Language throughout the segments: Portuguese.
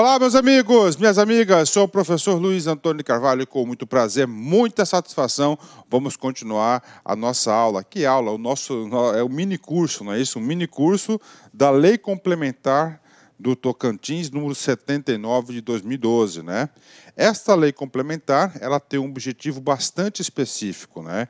Olá, meus amigos, minhas amigas, sou o professor Luiz Antônio Carvalho e com muito prazer, muita satisfação, vamos continuar a nossa aula. Que aula? O nosso é o mini curso, não é isso? Um mini curso da Lei Complementar do Tocantins, número 79 de 2012, né? Esta lei complementar, ela tem um objetivo bastante específico, né?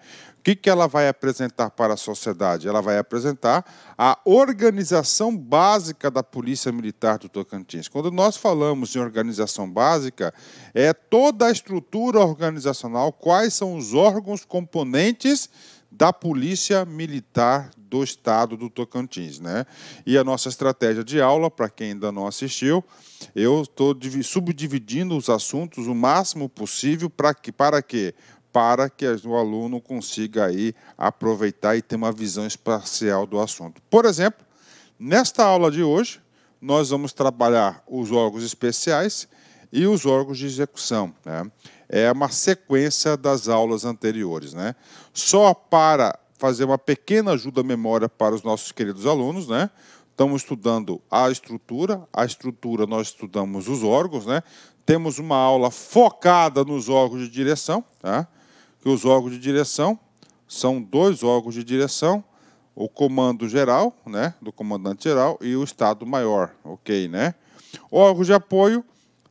que, que ela vai apresentar para a sociedade? Ela vai apresentar a organização básica da Polícia Militar do Tocantins. Quando nós falamos em organização básica, é toda a estrutura organizacional, quais são os órgãos componentes da Polícia Militar do Estado do Tocantins, né? E a nossa estratégia de aula, para quem ainda não assistiu, eu estou subdividindo os assuntos o máximo possível para que, para que para que o aluno consiga aí aproveitar e ter uma visão espacial do assunto. Por exemplo, nesta aula de hoje, nós vamos trabalhar os órgãos especiais e os órgãos de execução. Né? É uma sequência das aulas anteriores. Né? Só para fazer uma pequena ajuda à memória para os nossos queridos alunos, né? Estamos estudando a estrutura, a estrutura nós estudamos os órgãos, né? Temos uma aula focada nos órgãos de direção, tá? que os órgãos de direção são dois órgãos de direção, o comando geral, né, do comandante geral e o estado maior, OK, né? Órgãos de apoio,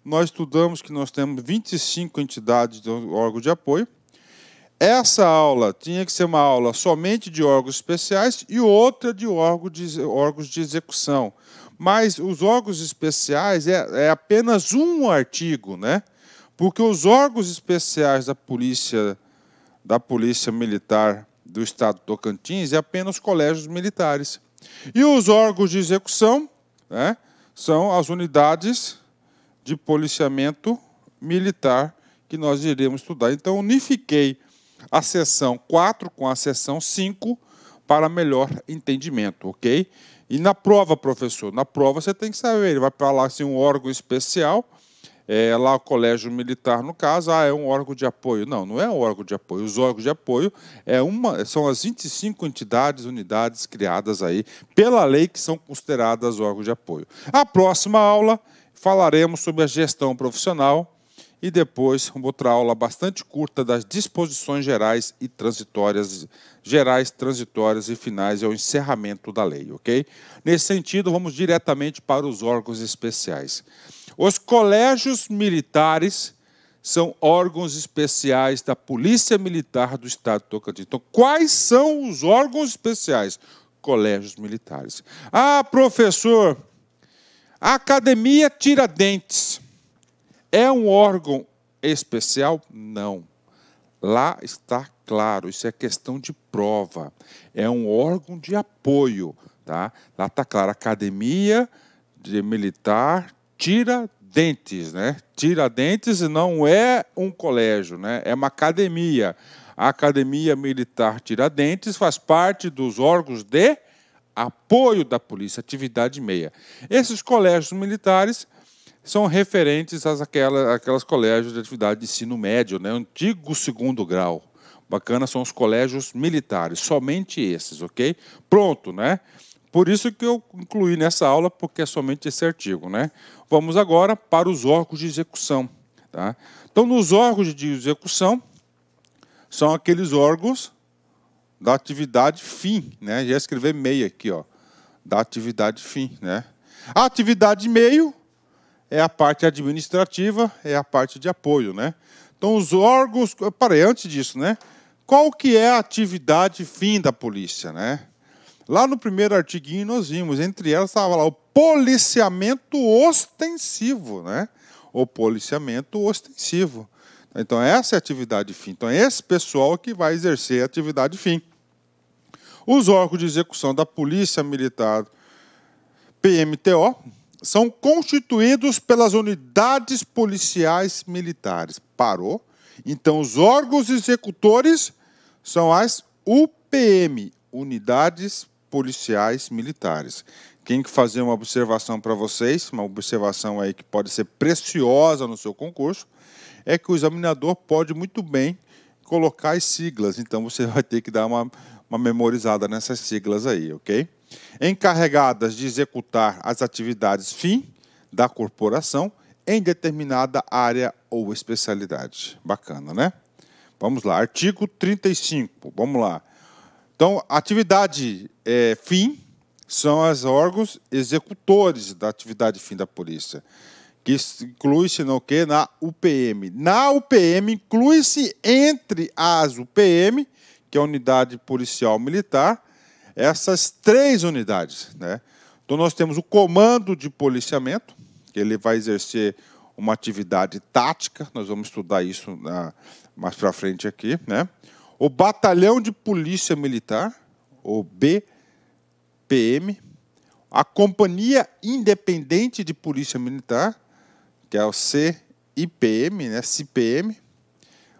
nós estudamos que nós temos 25 entidades de órgãos de apoio. Essa aula tinha que ser uma aula somente de órgãos especiais e outra de órgãos de, órgãos de execução. Mas os órgãos especiais é, é apenas um artigo, né? Porque os órgãos especiais da Polícia da Polícia Militar do Estado do Tocantins é apenas colégios militares. E os órgãos de execução né, são as unidades de policiamento militar que nós iremos estudar. Então, unifiquei a seção 4 com a seção 5 para melhor entendimento, ok? E na prova, professor, na prova você tem que saber, ele vai falar assim, um órgão especial, é, lá o colégio militar, no caso, ah, é um órgão de apoio. Não, não é um órgão de apoio. Os órgãos de apoio é uma, são as 25 entidades, unidades criadas aí pela lei que são consideradas órgãos de apoio. A próxima aula falaremos sobre a gestão profissional e depois outra aula bastante curta das disposições gerais e transitórias, gerais, transitórias e finais ao é encerramento da lei, ok? Nesse sentido, vamos diretamente para os órgãos especiais. Os colégios militares são órgãos especiais da Polícia Militar do Estado de Tocantins. Então, quais são os órgãos especiais? Colégios militares. Ah, professor, a Academia Tiradentes é um órgão especial? Não. Lá está claro, isso é questão de prova. É um órgão de apoio. Tá? Lá está claro, Academia de Militar Tiradentes, né? Tiradentes não é um colégio, né? É uma academia. A Academia Militar Tiradentes faz parte dos órgãos de apoio da polícia, atividade meia. Esses colégios militares são referentes às aquelas, aquelas colégios de atividade de ensino médio, né? antigo segundo grau. Bacana são os colégios militares, somente esses, ok? Pronto, né? Por isso que eu incluí nessa aula, porque é somente esse artigo. Né? Vamos agora para os órgãos de execução. Tá? Então, nos órgãos de execução, são aqueles órgãos da atividade fim. Né? Já escrever meio aqui, ó, da atividade fim. Né? A atividade meio é a parte administrativa, é a parte de apoio. Né? Então, os órgãos... Parei, antes disso, né? qual que é a atividade fim da polícia? Né? Lá no primeiro artiguinho nós vimos, entre elas estava lá o policiamento ostensivo, né? O policiamento ostensivo. Então essa é a atividade fim. Então é esse pessoal que vai exercer a atividade fim. Os órgãos de execução da Polícia Militar PMTO são constituídos pelas unidades policiais militares. Parou? Então os órgãos executores são as UPM, unidades policiais militares. Quem que fazer uma observação para vocês, uma observação aí que pode ser preciosa no seu concurso, é que o examinador pode muito bem colocar as siglas, então você vai ter que dar uma, uma memorizada nessas siglas aí, ok? Encarregadas de executar as atividades fim da corporação em determinada área ou especialidade. Bacana, né? Vamos lá, artigo 35, vamos lá. Então, atividade é, fim são os órgãos executores da atividade fim da polícia, que inclui-se no que na UPM. Na UPM inclui-se entre as UPM, que é a unidade policial militar, essas três unidades, né? Então nós temos o comando de policiamento, que ele vai exercer uma atividade tática, nós vamos estudar isso na, mais para frente aqui, né? O batalhão de polícia militar, o BPM PM, a Companhia Independente de Polícia Militar, que é o CIPM, né? C.P.M.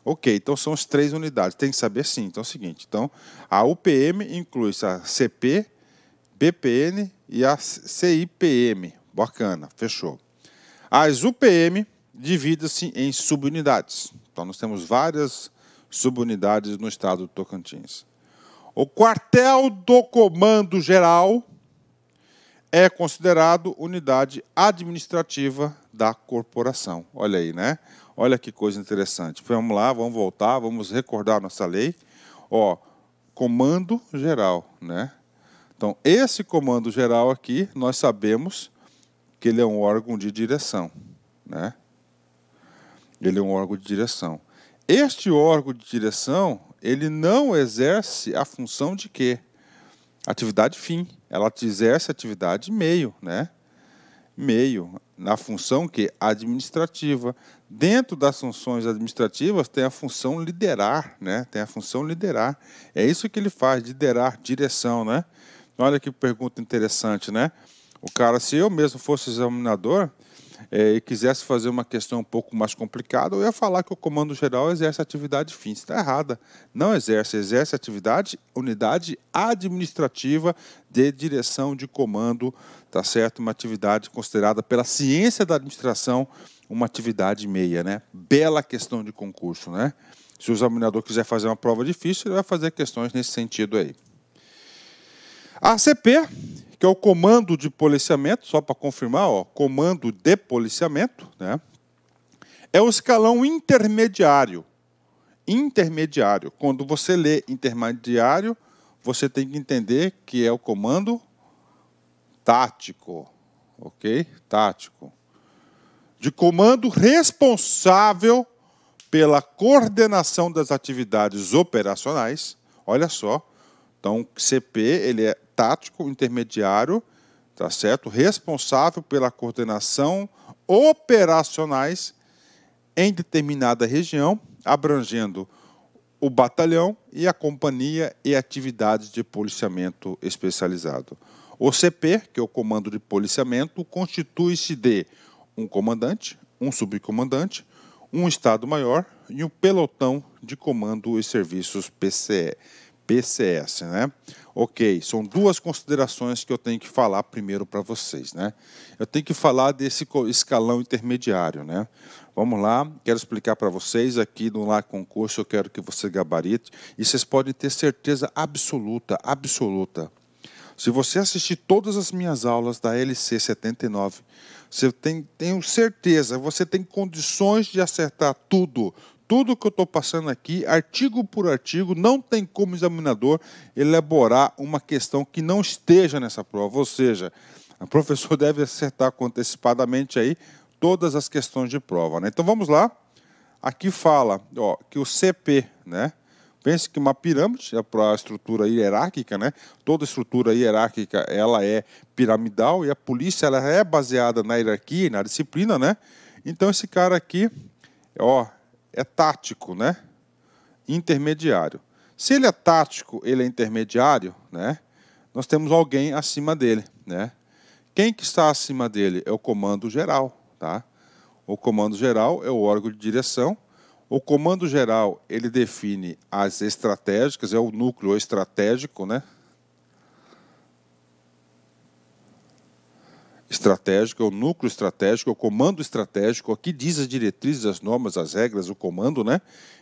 Ok, então são as três unidades. Tem que saber sim. Então é o seguinte: então, a UPM inclui a CP, BPN e a CIPM. Bacana, fechou. As UPM dividem-se em subunidades. Então nós temos várias subunidades no estado do Tocantins. O quartel do Comando Geral é considerado unidade administrativa da corporação. Olha aí, né? Olha que coisa interessante. Vamos lá, vamos voltar, vamos recordar nossa lei. Ó, comando geral, né? Então, esse comando geral aqui, nós sabemos que ele é um órgão de direção, né? Ele é um órgão de direção. Este órgão de direção, ele não exerce a função de quê? Atividade fim. Ela exerce atividade meio, né? Meio, na função que administrativa. Dentro das funções administrativas tem a função liderar, né? Tem a função liderar. É isso que ele faz, liderar, direção, né? Olha que pergunta interessante, né? O cara, se eu mesmo fosse examinador, é, e quisesse fazer uma questão um pouco mais complicada, eu ia falar que o comando geral exerce atividade fim. Está errada. Não exerce, exerce atividade unidade administrativa de direção de comando, tá certo? Uma atividade considerada pela ciência da administração uma atividade meia, né? Bela questão de concurso, né? Se o examinador quiser fazer uma prova difícil, ele vai fazer questões nesse sentido aí. A ACP que é o comando de policiamento, só para confirmar, ó, comando de policiamento, né? É o escalão intermediário. Intermediário. Quando você lê intermediário, você tem que entender que é o comando tático, ok? Tático. De comando responsável pela coordenação das atividades operacionais. Olha só, então CP ele é tático intermediário, tá certo? Responsável pela coordenação operacionais em determinada região, abrangendo o batalhão e a companhia e atividades de policiamento especializado. O CP, que é o comando de policiamento, constitui-se de um comandante, um subcomandante, um estado-maior e um pelotão de comando e serviços PCE. PCS, né? Ok, são duas considerações que eu tenho que falar primeiro para vocês, né? Eu tenho que falar desse escalão intermediário, né? Vamos lá, quero explicar para vocês aqui no Lá Concurso, eu quero que você gabarite e vocês podem ter certeza absoluta, absoluta. Se você assistir todas as minhas aulas da LC 79, você tem, tenho certeza, você tem condições de acertar tudo tudo que eu estou passando aqui, artigo por artigo, não tem como o examinador elaborar uma questão que não esteja nessa prova. Ou seja, o professor deve acertar antecipadamente aí todas as questões de prova. Né? Então vamos lá. Aqui fala ó, que o CP, né? Pense que uma pirâmide, a estrutura hierárquica, né? Toda estrutura hierárquica, ela é piramidal e a polícia ela é baseada na hierarquia e na disciplina, né? Então esse cara aqui, ó, é tático, né? Intermediário. Se ele é tático, ele é intermediário, né? Nós temos alguém acima dele, né? Quem que está acima dele é o comando geral, tá? O comando geral é o órgão de direção. O comando geral ele define as estratégicas, é o núcleo estratégico, né? estratégico, é o núcleo estratégico, é o comando estratégico, aqui diz as diretrizes, as normas, as regras, o comando, né?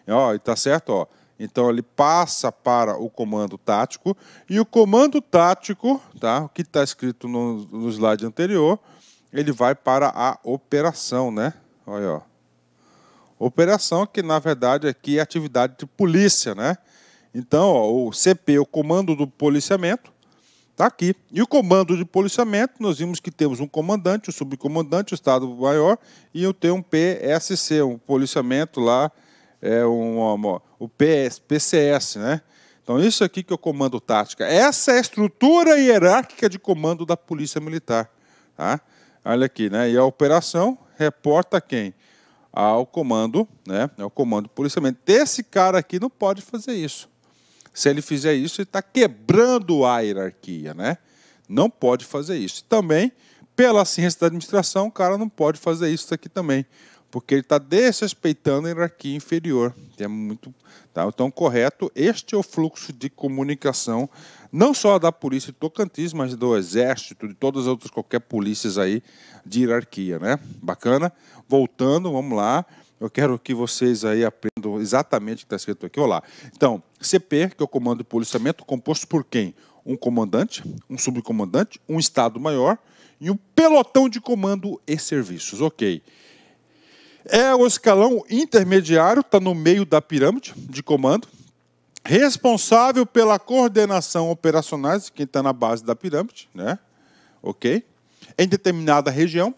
Ó, e tá certo, ó. Então ele passa para o comando tático e o comando tático, tá? O que está escrito no, no slide anterior, ele vai para a operação, né? Olha, ó. Operação que na verdade aqui é atividade de polícia, né? Então, ó, o CP, o comando do policiamento, Está aqui. E o comando de policiamento, nós vimos que temos um comandante, um subcomandante, o Estado-Maior, e eu tenho um PSC, um policiamento lá, é um o PS, PCS, né? Então, isso aqui que é o comando tática. Essa é a estrutura hierárquica de comando da Polícia Militar. Tá? Olha aqui, né? E a operação reporta quem? Ao comando, né? o comando de policiamento. Esse cara aqui não pode fazer isso. Se ele fizer isso, ele está quebrando a hierarquia, né? Não pode fazer isso. Também, pela ciência da administração, o cara não pode fazer isso aqui também, porque ele está desrespeitando a hierarquia inferior. É muito, tá? Então, correto, este é o fluxo de comunicação, não só da polícia de Tocantins, mas do Exército, de todas as outras, qualquer polícias aí de hierarquia, né? Bacana? Voltando, vamos lá. Eu quero que vocês aí aprendam exatamente o que está escrito aqui. Olá. Então, CP, que é o comando de policiamento, composto por quem? Um comandante, um subcomandante, um Estado-Maior e um pelotão de comando e serviços. Ok. É o escalão intermediário, está no meio da pirâmide de comando, responsável pela coordenação operacionais, quem está na base da pirâmide, né? Ok? Em determinada região,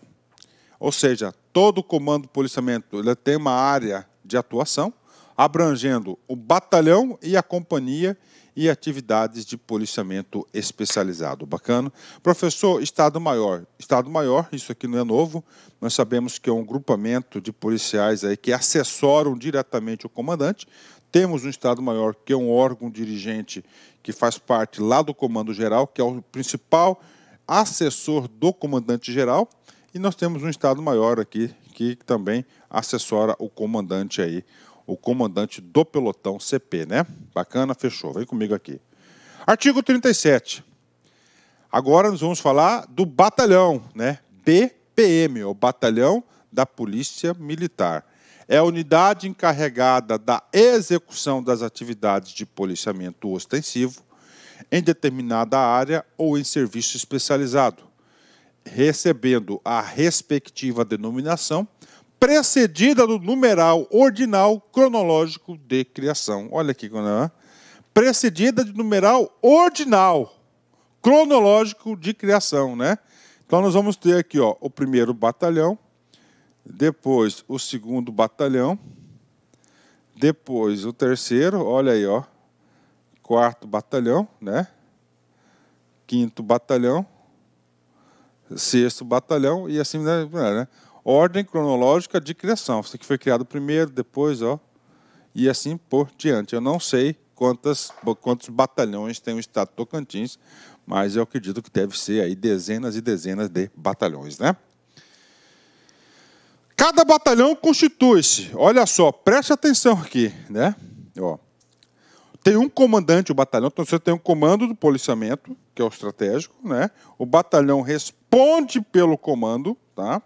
ou seja, todo o comando de policiamento ele tem uma área de atuação, abrangendo o batalhão e a companhia e atividades de policiamento especializado. Bacana. Professor, Estado Maior. Estado Maior, isso aqui não é novo. Nós sabemos que é um grupamento de policiais aí que assessoram diretamente o comandante. Temos um Estado Maior, que é um órgão dirigente que faz parte lá do Comando Geral, que é o principal assessor do comandante geral. E nós temos um Estado Maior aqui que também assessora o comandante aí, o comandante do pelotão CP, né? Bacana, fechou. Vem comigo aqui. Artigo 37. Agora nós vamos falar do batalhão, né? BPM, o Batalhão da Polícia Militar. É a unidade encarregada da execução das atividades de policiamento ostensivo em determinada área ou em serviço especializado recebendo a respectiva denominação, precedida do numeral ordinal cronológico de criação. Olha aqui, né? precedida de numeral ordinal cronológico de criação, né? Então nós vamos ter aqui, ó, o primeiro batalhão, depois o segundo batalhão, depois o terceiro, olha aí, ó, quarto batalhão, né? Quinto batalhão, sexto batalhão e assim né, ordem cronológica de criação isso aqui foi criado primeiro depois ó e assim por diante eu não sei quantas quantos batalhões tem o estado Tocantins mas eu acredito que deve ser aí dezenas e dezenas de batalhões né cada batalhão constitui-se olha só preste atenção aqui né ó tem um comandante, o batalhão, então você tem um comando do policiamento, que é o estratégico, né? O batalhão responde pelo comando, tá?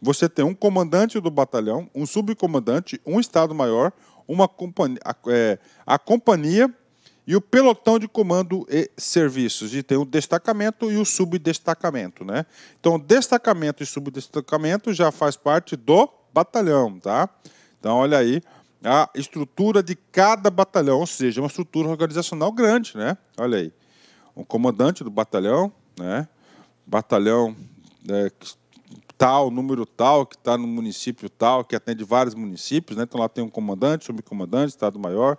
Você tem um comandante do batalhão, um subcomandante, um estado-maior, uma companhia, a, é, a companhia e o pelotão de comando e serviços. E tem o destacamento e o subdestacamento, né? Então, destacamento e subdestacamento já faz parte do batalhão, tá? Então, olha aí, a estrutura de cada batalhão, ou seja, uma estrutura organizacional grande, né? Olha aí, um comandante do batalhão, né? Batalhão né, tal, número tal, que está no município tal, que atende vários municípios, né? Então lá tem um comandante, subcomandante, estado-maior,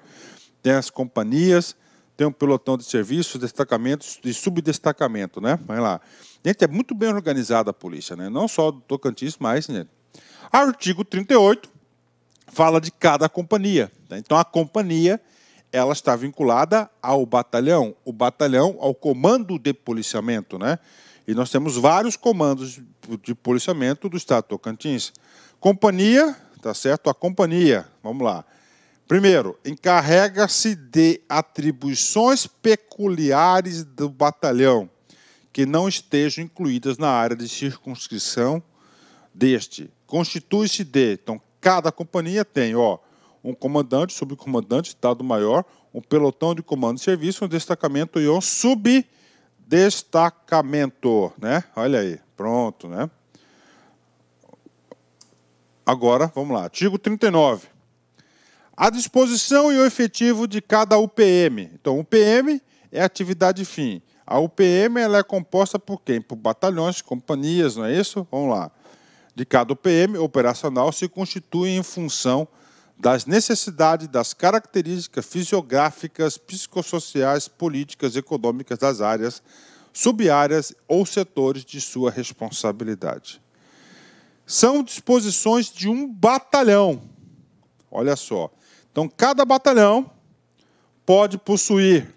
tem as companhias, tem um pelotão de serviços, destacamentos e de subdestacamento, né? Vai lá. Gente, é muito bem organizada a polícia, né? Não só do Tocantins, mas... Né? Artigo 38 fala de cada companhia. Tá? Então, a companhia ela está vinculada ao batalhão, o batalhão ao comando de policiamento, né? E nós temos vários comandos de policiamento do estado de Tocantins. Companhia, tá certo? A companhia, vamos lá. Primeiro, encarrega-se de atribuições peculiares do batalhão que não estejam incluídas na área de circunscrição deste. Constitui-se de, então, Cada companhia tem, ó, um comandante, subcomandante, estado maior, um pelotão de comando e serviço, um destacamento e um subdestacamento, né? Olha aí, pronto, né? Agora, vamos lá, artigo 39. A disposição e o efetivo de cada UPM. Então, UPM é atividade fim. A UPM ela é composta por quem? Por batalhões, companhias, não é isso? Vamos lá de cada PM operacional se constituem em função das necessidades, das características fisiográficas, psicossociais, políticas, econômicas das áreas, subáreas ou setores de sua responsabilidade. São disposições de um batalhão. Olha só. Então, cada batalhão pode possuir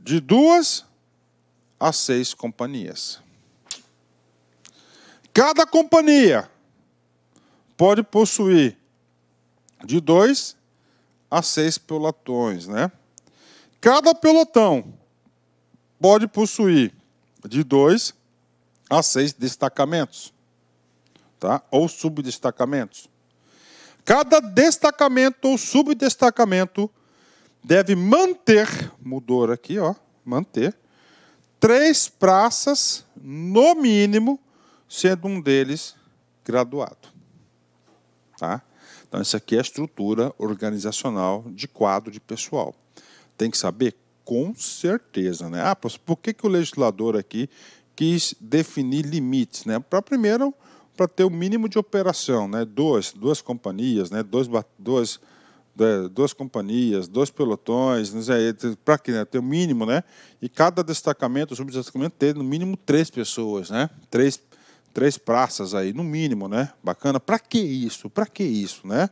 de duas a seis companhias. Cada companhia pode possuir de dois a seis pelotões, né? Cada pelotão pode possuir de dois a seis destacamentos, tá? Ou subdestacamentos. Cada destacamento ou subdestacamento deve manter, mudou aqui, ó, manter três praças no mínimo sendo um deles graduado. Tá? Então, essa aqui é a estrutura organizacional de quadro de pessoal. Tem que saber com certeza. Né? Ah, por que, que o legislador aqui quis definir limites? Né? Para, primeiro, para ter o mínimo de operação. Né? Duas, duas companhias, né? dois, dois, né? duas companhias, dois pelotões, né? é, para que né, ter o mínimo, né? E cada destacamento, subdestacamento, ter no mínimo três pessoas, né? Três Três praças aí, no mínimo, né? Bacana. Para que isso? Para que isso, né?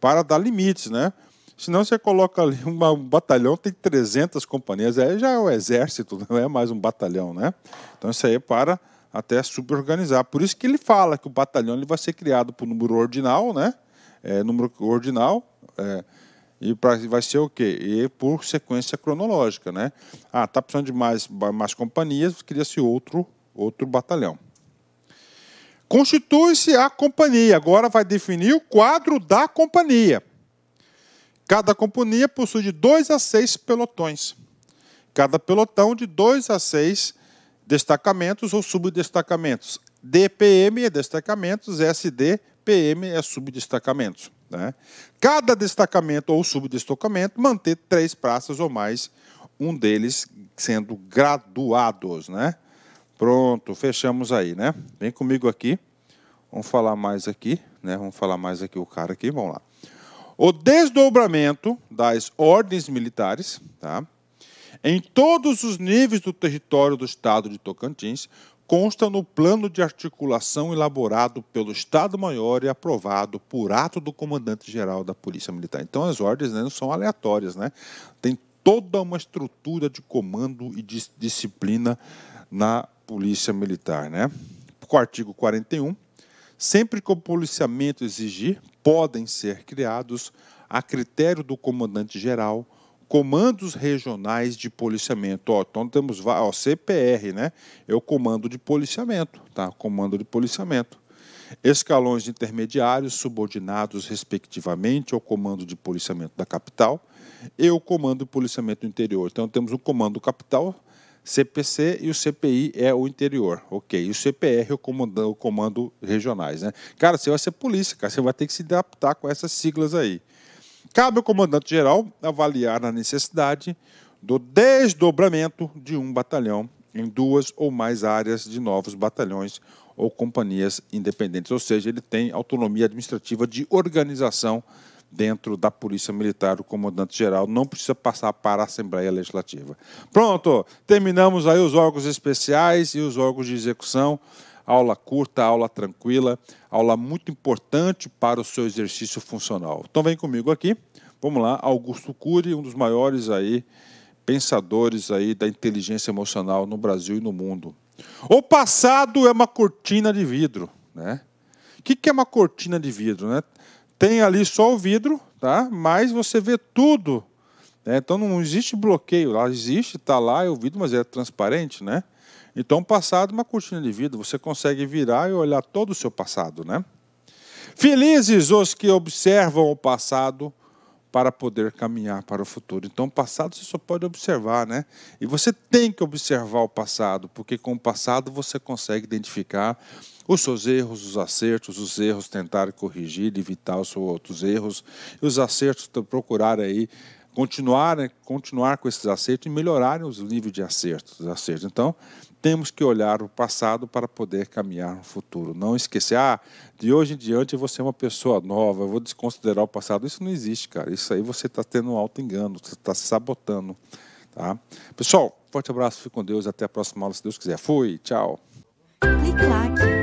Para dar limites, né? Senão você coloca ali uma, um batalhão, tem 300 companhias, aí já é o exército, não é mais um batalhão, né? Então isso aí é para até organizar Por isso que ele fala que o batalhão ele vai ser criado por número ordinal, né? É, número ordinal, é, e pra, vai ser o quê? E por sequência cronológica, né? Ah, tá precisando de mais, mais companhias, cria-se outro, outro batalhão. Constitui-se a companhia, agora vai definir o quadro da companhia. Cada companhia possui de dois a seis pelotões. Cada pelotão de dois a seis destacamentos ou subdestacamentos. DPM é destacamentos, SDPM é subdestacamentos. Né? Cada destacamento ou subdestacamento manter três praças ou mais, um deles sendo graduados. Né? Pronto, fechamos aí, né? Vem comigo aqui. Vamos falar mais aqui, né? Vamos falar mais aqui o cara aqui, vamos lá. O desdobramento das ordens militares, tá? Em todos os níveis do território do estado de Tocantins, consta no plano de articulação elaborado pelo Estado-Maior e aprovado por ato do comandante-geral da Polícia Militar. Então, as ordens né, não são aleatórias, né? Tem toda uma estrutura de comando e de disciplina na Polícia Militar. Né? Com o artigo 41, sempre que o policiamento exigir, podem ser criados, a critério do comandante-geral, comandos regionais de policiamento. Ó, então temos ó, CPR, né? É o comando de policiamento, tá? Comando de policiamento. Escalões intermediários subordinados, respectivamente, ao é comando de policiamento da capital e o comando de policiamento interior. Então temos o comando capital, CPC e o CPI é o interior, ok. E o CPR é o comando, o comando regionais, né? Cara, você vai ser polícia, cara, você vai ter que se adaptar com essas siglas aí. Cabe ao comandante-geral avaliar a necessidade do desdobramento de um batalhão em duas ou mais áreas de novos batalhões ou companhias independentes. Ou seja, ele tem autonomia administrativa de organização dentro da Polícia Militar, o comandante-geral não precisa passar para a Assembleia Legislativa. Pronto, terminamos aí os órgãos especiais e os órgãos de execução. Aula curta, aula tranquila, aula muito importante para o seu exercício funcional. Então vem comigo aqui. Vamos lá, Augusto Cury, um dos maiores aí pensadores aí da inteligência emocional no Brasil e no mundo. O passado é uma cortina de vidro, né? O que, é uma cortina de vidro, né? tem ali só o vidro, tá? Mas você vê tudo. Né? Então não existe bloqueio. Lá existe, está lá, é o vidro, mas é transparente, né? Então, passado uma cortina de vidro, você consegue virar e olhar todo o seu passado, né? Felizes os que observam o passado para poder caminhar para o futuro. Então, o passado você só pode observar, né? E você tem que observar o passado, porque com o passado você consegue identificar os seus erros, os acertos, os erros tentar corrigir, evitar os seus outros erros, e os acertos procurar aí continuar, né, continuar com esses acertos e melhorarem os níveis de acertos, acertos. Então, temos que olhar o passado para poder caminhar no futuro. Não esquecer, ah, de hoje em diante eu vou ser uma pessoa nova, eu vou desconsiderar o passado. Isso não existe, cara. Isso aí você está tendo um alto engano, você está se sabotando. Tá? Pessoal, forte abraço, fique com Deus. Até a próxima aula, se Deus quiser. Fui, tchau. Clique,